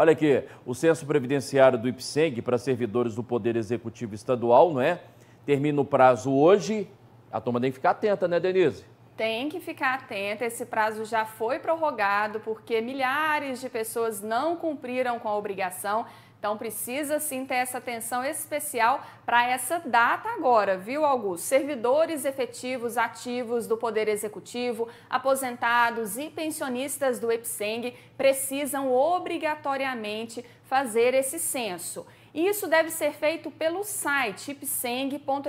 Olha aqui, o censo previdenciário do IPSENG para servidores do Poder Executivo Estadual, não é? Termina o prazo hoje. A turma tem que ficar atenta, né, Denise? Tem que ficar atenta, esse prazo já foi prorrogado porque milhares de pessoas não cumpriram com a obrigação então precisa sim ter essa atenção especial para essa data agora, viu, Augusto? Servidores efetivos ativos do Poder Executivo, aposentados e pensionistas do EPSENG precisam obrigatoriamente fazer esse censo. Isso deve ser feito pelo site ipseng.mg.gov.br.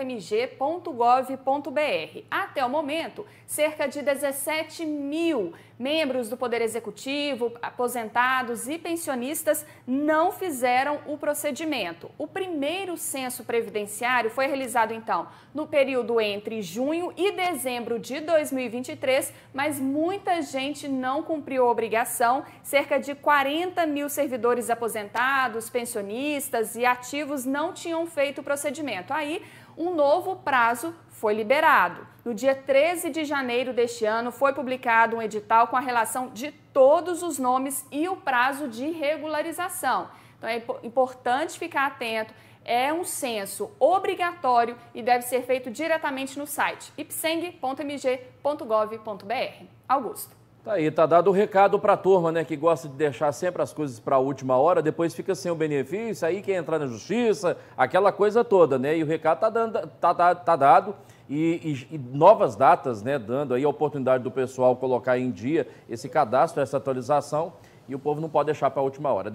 Até o momento, cerca de 17 mil membros do Poder Executivo, aposentados e pensionistas não fizeram o procedimento. O primeiro censo previdenciário foi realizado, então, no período entre junho e dezembro de 2023, mas muita gente não cumpriu a obrigação. Cerca de 40 mil servidores aposentados, pensionistas, e ativos não tinham feito o procedimento. Aí, um novo prazo foi liberado. No dia 13 de janeiro deste ano, foi publicado um edital com a relação de todos os nomes e o prazo de regularização. Então, é importante ficar atento é um censo obrigatório e deve ser feito diretamente no site ipseng.mg.gov.br. Augusto. Tá aí, tá dado o recado para a turma, né, que gosta de deixar sempre as coisas para a última hora, depois fica sem o benefício, aí quer entrar na justiça, aquela coisa toda, né? E o recado tá, dando, tá, tá, tá dado e, e, e, novas datas, né, dando aí a oportunidade do pessoal colocar em dia esse cadastro, essa atualização, e o povo não pode deixar para a última hora.